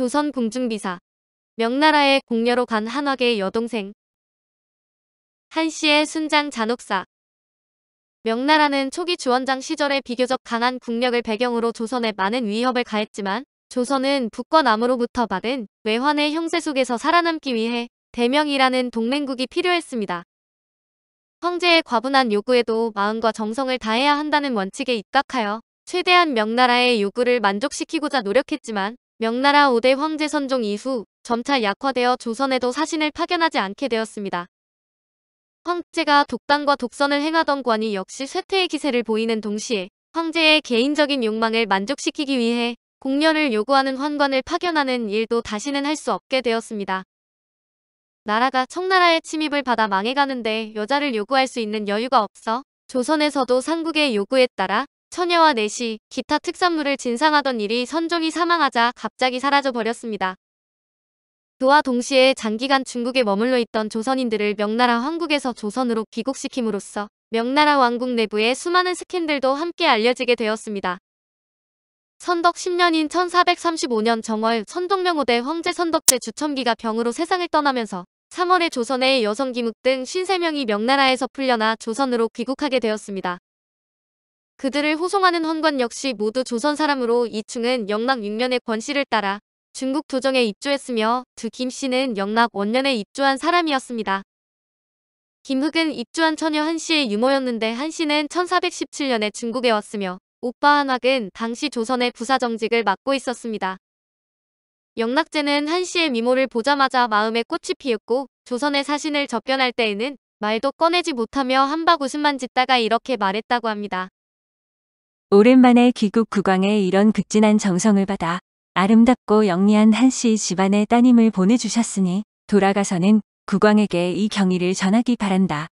조선 궁중비사 명나라의 공녀로 간 한화계의 여동생 한씨의 순장 잔혹사 명나라는 초기 주원장 시절에 비교적 강한 국력을 배경으로 조선에 많은 위협을 가했지만 조선은 북권암으로부터 받은 외환의 형세 속에서 살아남기 위해 대명이라는 동맹국이 필요했습니다. 황제의 과분한 요구에도 마음과 정성을 다해야 한다는 원칙에 입각하여 최대한 명나라의 요구를 만족시키고자 노력했지만 명나라 5대 황제 선종 이후 점차 약화되어 조선에도 사신을 파견하지 않게 되었습니다. 황제가 독단과 독선을 행하던 관이 역시 쇠퇴의 기세를 보이는 동시에 황제의 개인적인 욕망을 만족시키기 위해 공녀를 요구하는 환관을 파견하는 일도 다시는 할 수 없게 되었습니다. 나라가 청나라의 침입을 받아 망해가는데 여자를 요구할 수 있는 여유가 없어 조선에서도 상국의 요구에 따라 처녀와 내시, 기타 특산물을 진상하던 일이 선종이 사망하자 갑자기 사라져버렸습니다. 그와 동시에 장기간 중국에 머물러 있던 조선인들을 명나라 황국에서 조선으로 귀국시킴으로써 명나라 왕국 내부의 수많은 스캔들도 함께 알려지게 되었습니다. 선덕 10년인 1435년 정월 선덕명호대 황제 선덕제 주첨기가 병으로 세상을 떠나면서 3월에 조선의 여성 기묵 등 53명이 명나라에서 풀려나 조선으로 귀국하게 되었습니다. 그들을 호송하는 헌관 역시 모두 조선 사람으로 이충은 영락 6년의 권씨를 따라 중국 조정에 입주했으며 두 김씨는 영락 원년에 입주한 사람이었습니다. 김흑은 입주한 처녀 한씨의 유모였는데 한씨는 1417년에 중국에 왔으며 오빠 한학은 당시 조선의 부사정직을 맡고 있었습니다. 영락제는 한씨의 미모를 보자마자 마음에 꽃이 피었고 조선의 사신을 접견할 때에는 말도 꺼내지 못하며 한박웃음만 짓다가 이렇게 말했다고 합니다. 오랜만에 귀국 국왕의 이런 극진한 정성을 받아 아름답고 영리한 한씨 집안의 따님을 보내주셨으니 돌아가서는 국왕에게 이 경의를 전하기 바란다.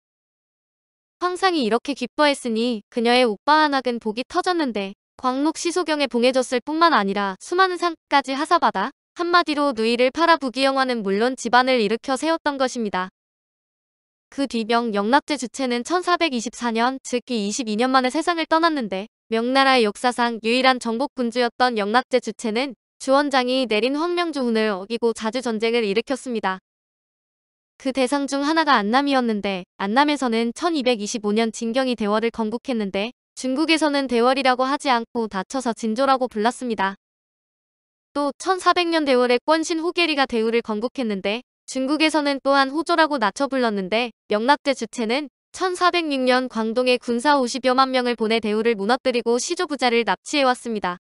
황상이 이렇게 기뻐했으니 그녀의 오빠 한학은 복이 터졌는데 광목 시소경에 봉해졌을 뿐만 아니라 수많은 상까지 하사받아 한마디로 누이를 팔아 부귀영화는 물론 집안을 일으켜 세웠던 것입니다. 그뒤명 영락제 주체는 1424년 즉이 22년 만에 세상을 떠났는데 명나라의 역사상 유일한 정복군주였던 영락제 주체는 주원장이 내린 황명조훈을 어기고 자주 전쟁을 일으켰습니다. 그 대상 중 하나가 안남이었는데 안남에서는 1225년 진경이 대월을 건국했는데 중국에서는 대월이라고 하지 않고 다쳐서 진조라고 불렀습니다. 또 1400년 대월에 권신 호계리가 대우를 건국했는데 중국에서는 또한 호조라고 낮춰 불렀는데 명락제 주체는 1406년 광동에 군사 50여만 명을 보내 대우를 무너뜨리고 시조부자를 납치해왔습니다.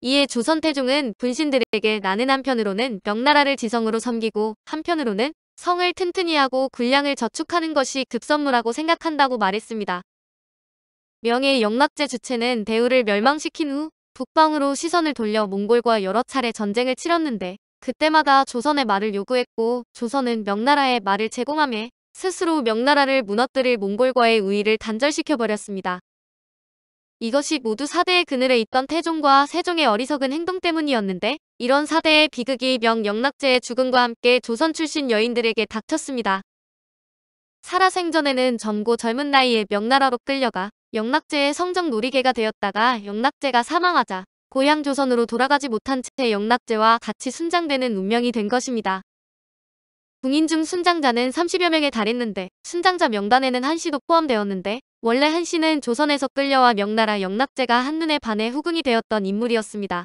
이에 조선 태종은 분신들에게 나는 한편으로는 명나라를 지성으로 섬기고 한편으로는 성을 튼튼히 하고 군량을 저축하는 것이 급선무라고 생각한다고 말했습니다. 명의 영락제 주체는 대우를 멸망시킨 후 북방으로 시선을 돌려 몽골과 여러 차례 전쟁을 치렀는데 그때마다 조선의 말을 요구했고 조선은 명나라의 말을 제공함에 스스로 명나라를 무너뜨릴 몽골과의 우위를 단절시켜버렸습니다. 이것이 모두 사대의 그늘에 있던 태종과 세종의 어리석은 행동 때문이었는데 이런 사대의 비극이 명영락제의 죽음과 함께 조선 출신 여인들에게 닥쳤습니다. 살아생전에는 젊고 젊은 나이에 명나라로 끌려가 영락제의 성적 놀이개가 되었다가 영락제가 사망하자 고향 조선으로 돌아가지 못한 채 영락제와 같이 순장되는 운명이 된 것입니다. 궁인중 순장자는 30여 명에 달했는데 순장자 명단에는 한씨도 포함되었는데 원래 한씨는 조선에서 끌려와 명나라 영락제가 한눈에 반해 후궁이 되었던 인물이었습니다.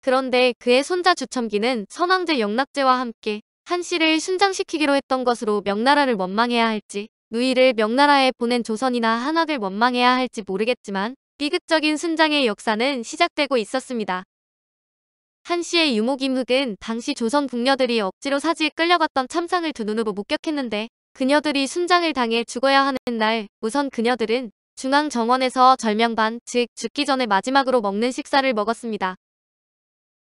그런데 그의 손자 주첨기는 선왕제 영락제와 함께 한씨를 순장시키기로 했던 것으로 명나라를 원망해야 할지 누이를 명나라에 보낸 조선이나 한학을 원망해야 할지 모르겠지만 비극적인 순장의 역사는 시작되고 있었습니다. 한씨의 유목임흑은 당시 조선 궁녀들이 억지로 사지에 끌려갔던 참상을 두 눈으로 목격했는데 그녀들이 순장을 당해 죽어야 하는 날 우선 그녀들은 중앙정원에서 절명반 즉 죽기 전에 마지막으로 먹는 식사를 먹었습니다.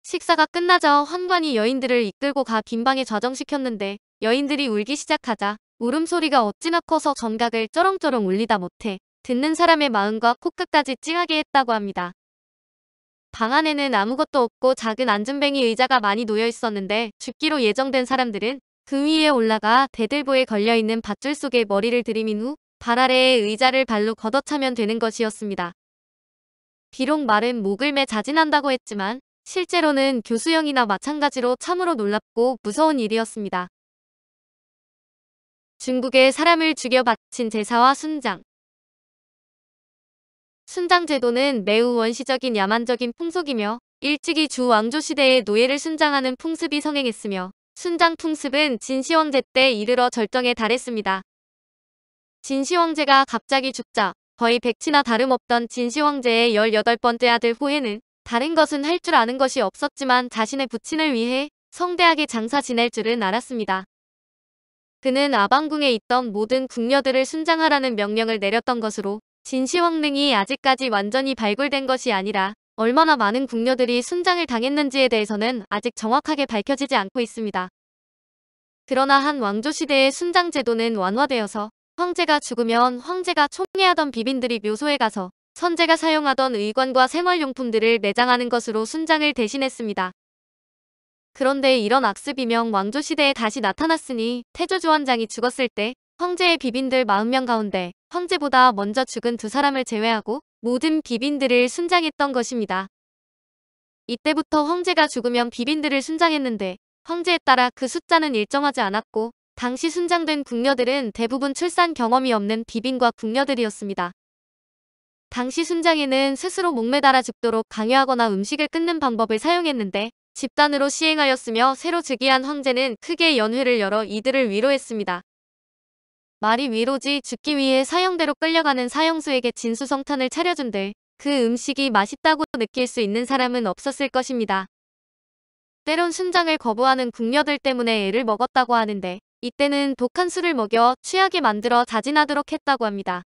식사가 끝나자 환관이 여인들을 이끌고 가 빈방에 좌정시켰는데 여인들이 울기 시작하자 울음소리가 어찌나 커서 정각을 쩌렁쩌렁 울리다 못해 듣는 사람의 마음과 코끝까지 찡하게 했다고 합니다. 방 안에는 아무것도 없고 작은 안은뱅이 의자가 많이 놓여 있었는데 죽기로 예정된 사람들은 그 위에 올라가 대들보에 걸려있는 밧줄 속에 머리를 들이민 후 발아래에 의자를 발로 걷어차면 되는 것이었습니다. 비록 말은 목을 매 자진한다고 했지만 실제로는 교수형이나 마찬가지로 참으로 놀랍고 무서운 일이었습니다. 중국의 사람을 죽여 바친 제사와 순장 순장제도는 매우 원시적인 야만적인 풍속이며 일찍이 주 왕조 시대에 노예를 순장하는 풍습이 성행했으며 순장 풍습은 진시황제 때 이르러 절정에 달했습니다. 진시황제가 갑자기 죽자 거의 백치나 다름없던 진시황제의 18번째 아들 후에는 다른 것은 할 줄 아는 것이 없었지만 자신의 부친을 위해 성대하게 장사 지낼 줄은 알았습니다. 그는 아방궁에 있던 모든 궁녀들을 순장하라는 명령을 내렸던 것으로 진시황릉이 아직까지 완전히 발굴된 것이 아니라 얼마나 많은 궁녀들이 순장을 당했는지에 대해서는 아직 정확하게 밝혀지지 않고 있습니다. 그러나 한 왕조시대의 순장 제도는 완화되어서 황제가 죽으면 황제가 총애하던 비빈들이 묘소에 가서 선제가 사용하던 의관과 생활용품들을 내장하는 것으로 순장을 대신했습니다. 그런데 이런 악습이명 왕조시대에 다시 나타났으니 태조조원장이 죽었을 때 황제의 비빈들 40명 가운데 황제보다 먼저 죽은 두 사람을 제외하고 모든 비빈들을 순장했던 것입니다. 이때부터 황제가 죽으면 비빈들을 순장했는데 황제에 따라 그 숫자는 일정하지 않았고 당시 순장된 궁녀들은 대부분 출산 경험이 없는 비빈과 궁녀들이었습니다. 당시 순장에는 스스로 목매달아 죽도록 강요하거나 음식을 끊는 방법을 사용했는데 집단으로 시행하였으며 새로 즉위한 황제는 크게 연회를 열어 이들을 위로했습니다. 말이 위로지 죽기 위해 사형대로 끌려가는 사형수에게 진수성탄을 차려준들 그 음식이 맛있다고 느낄 수 있는 사람은 없었을 것입니다. 때론 순장을 거부하는 궁녀들 때문에 애를 먹었다고 하는데 이때는 독한 술을 먹여 취하게 만들어 자진하도록 했다고 합니다.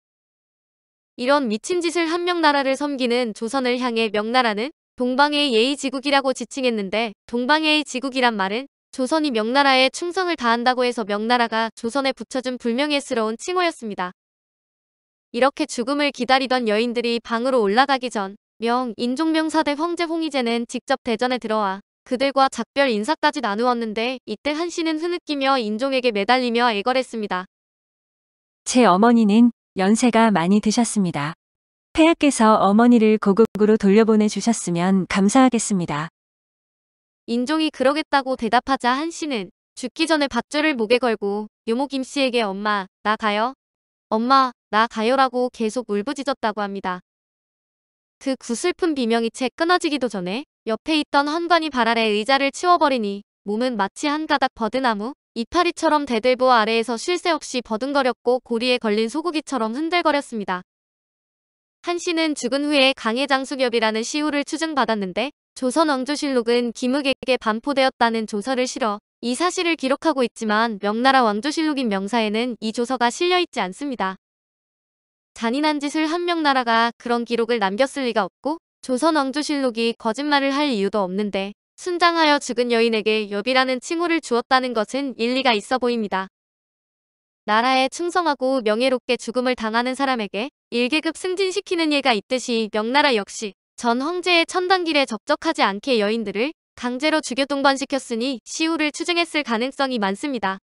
이런 미친 짓을 한 명 나라를 섬기는 조선을 향해 명나라는 동방의 예의지국이라고 지칭했는데 동방의 지국이란 말은 조선이 명나라에 충성을 다한다고 해서 명나라가 조선에 붙여준 불명예스러운 칭호였습니다. 이렇게 죽음을 기다리던 여인들이 방으로 올라가기 전 명, 인종명사대 황제 홍희제는 직접 대전에 들어와 그들과 작별 인사까지 나누었는데 이때 한씨는 흐느끼며 인종에게 매달리며 애걸했습니다. 제 어머니는 연세가 많이 드셨습니다. 폐하께서 어머니를 고국으로 돌려보내 주셨으면 감사하겠습니다. 인종이 그러겠다고 대답하자 한 씨는 죽기 전에 밧줄을 목에 걸고 유모 김 씨에게 엄마 나 가요? 엄마 나 가요라고 계속 울부짖었다고 합니다. 그 구슬픈 비명이 채 끊어지기도 전에 옆에 있던 헌관이 발 아래 의자를 치워버리니 몸은 마치 한 가닥 버드나무 이파리처럼 대들보 아래에서 쉴 새 없이 버둥거렸고 고리에 걸린 소고기처럼 흔들거렸습니다. 한 씨는 죽은 후에 강해장수겹이라는 시호를 추증받았는데 조선왕조실록은 김흑에게 반포되었다는 조서를 실어 이 사실을 기록하고 있지만 명나라 왕조실록인 명사에는 이 조서가 실려있지 않습니다. 잔인한 짓을 한 명나라가 그런 기록을 남겼을 리가 없고 조선 왕조실록이 거짓말을 할 이유도 없는데 순장하여 죽은 여인에게 여비라는 칭호를 주었다는 것은 일리가 있어 보입니다. 나라에 충성하고 명예롭게 죽음을 당하는 사람에게 일계급 승진시키는 예가 있듯이 명나라 역시 전 황제의 천당길에 접촉하지 않게 여인들을 강제로 죽여동반시켰으니 시우를 추증했을 가능성이 많습니다.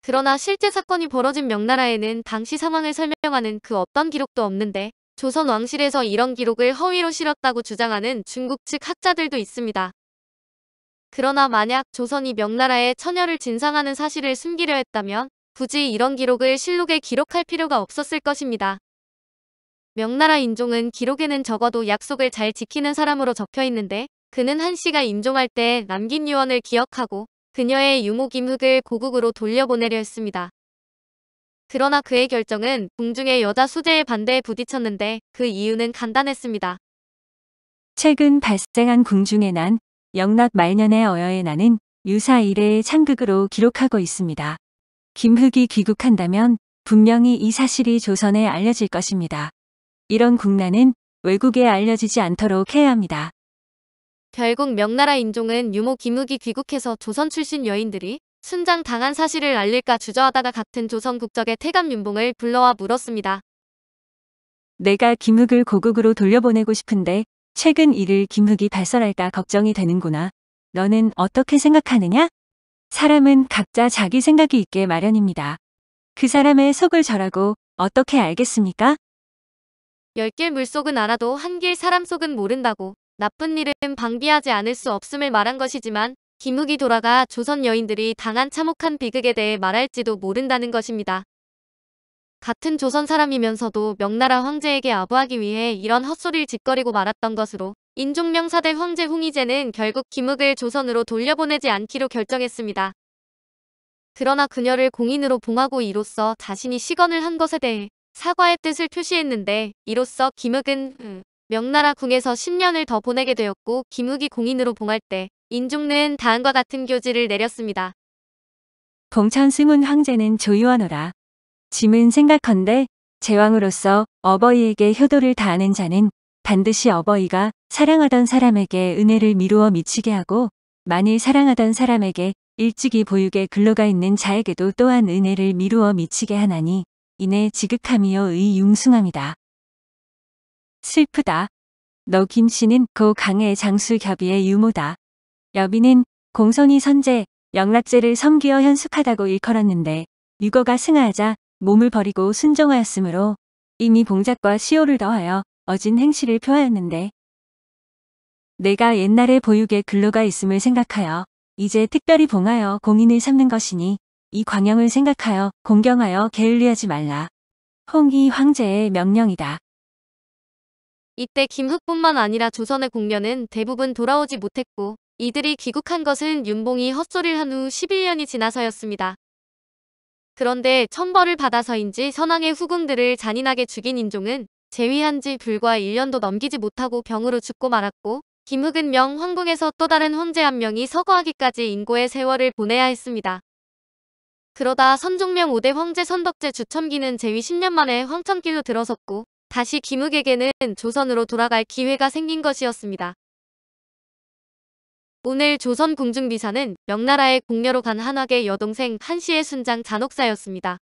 그러나 실제 사건이 벌어진 명나라에는 당시 상황을 설명하는 그 어떤 기록도 없는데 조선 왕실에서 이런 기록을 허위로 실었다고 주장하는 중국 측 학자들도 있습니다. 그러나 만약 조선이 명나라에 처녀를 진상하는 사실을 숨기려 했다면 굳이 이런 기록을 실록에 기록할 필요가 없었을 것입니다. 명나라 인종은 기록에는 적어도 약속을 잘 지키는 사람으로 적혀 있는데 그는 한씨가 인종할때 남긴 유언을 기억하고 그녀의 유모 김흑을 고국으로 돌려보내려 했습니다. 그러나 그의 결정은 궁중의 여자 수제의 반대에 부딪혔는데 그 이유는 간단했습니다. 최근 발생한 궁중의 난, 영락 말년의 어여의 난은 유사 이래의 창극으로 기록하고 있습니다. 김흑이 귀국한다면 분명히 이 사실이 조선에 알려질 것입니다. 이런 국난은 외국에 알려지지 않도록 해야 합니다. 결국 명나라 인종은 유모 김욱이 귀국해서 조선 출신 여인들이 순장 당한 사실을 알릴까 주저하다가 같은 조선 국적의 태감 윤봉을 불러와 물었습니다. 내가 김욱을 고국으로 돌려보내고 싶은데 최근 이를 김욱이 발설할까 걱정이 되는구나. 너는 어떻게 생각하느냐? 사람은 각자 자기 생각이 있게 마련입니다. 그 사람의 속을 절하고 어떻게 알겠습니까? 열길 물속은 알아도 한길 사람 속은 모른다고 나쁜 일은 방비하지 않을 수 없음을 말한 것이지만 김욱이 돌아가 조선 여인들이 당한 참혹한 비극에 대해 말할지도 모른다는 것입니다. 같은 조선 사람이면서도 명나라 황제에게 아부하기 위해 이런 헛소리를 짓거리고 말았던 것으로 인종명사대 황제 홍희제는 결국 김욱을 조선으로 돌려보내지 않기로 결정했습니다. 그러나 그녀를 공인으로 봉하고 이로써 자신이 시건을 한 것에 대해 사과의 뜻을 표시했는데 이로써 김욱은 명나라 궁에서 10년을 더 보내게 되었고 김욱이 공인으로 봉할 때 인종는 다음과 같은 교지를 내렸습니다. 봉천 승운 황제는 조유하노라. 짐은 생각컨대 제왕으로서 어버이에게 효도를 다하는 자는 반드시 어버이가 사랑하던 사람에게 은혜를 미루어 미치게 하고 만일 사랑하던 사람에게 일찍이 보육의 근로가 있는 자에게도 또한 은혜를 미루어 미치게 하나니 이내 지극함이여 의 융숭함이다. 슬프다. 너 김씨는 고 강의 장수겹이의 유모다. 여비는 공손히 선제, 영락제를 섬기어 현숙하다고 일컬었는데 유거가 승하하자 몸을 버리고 순종하였으므로 이미 봉작과 시호를 더하여 어진 행실을 표하였는데 내가 옛날에 보육의 근로가 있음을 생각하여 이제 특별히 봉하여 공인을 삼는 것이니 이 광양을 생각하여 공경하여 게을리하지 말라. 홍이 황제의 명령이다. 이때 김흑뿐만 아니라 조선의 공녀는 대부분 돌아오지 못했고 이들이 귀국한 것은 윤봉이 헛소리를 한 후 11년이 지나서였습니다. 그런데 천벌을 받아서인지 선왕의 후궁들을 잔인하게 죽인 인종은 재위한 지 불과 1년도 넘기지 못하고 병으로 죽고 말았고 김흑은 명 황궁에서 또 다른 황제 한 명이 서거하기까지 인고의 세월을 보내야 했습니다. 그러다 선종명 5대 황제 선덕제 주첨기는 제위 10년 만에 황천길로 들어섰고 다시 김욱에게는 조선으로 돌아갈 기회가 생긴 것이었습니다. 오늘 조선 궁중비사는 명나라의 공녀로 간 한학의 여동생 한씨의 순장 잔혹사였습니다.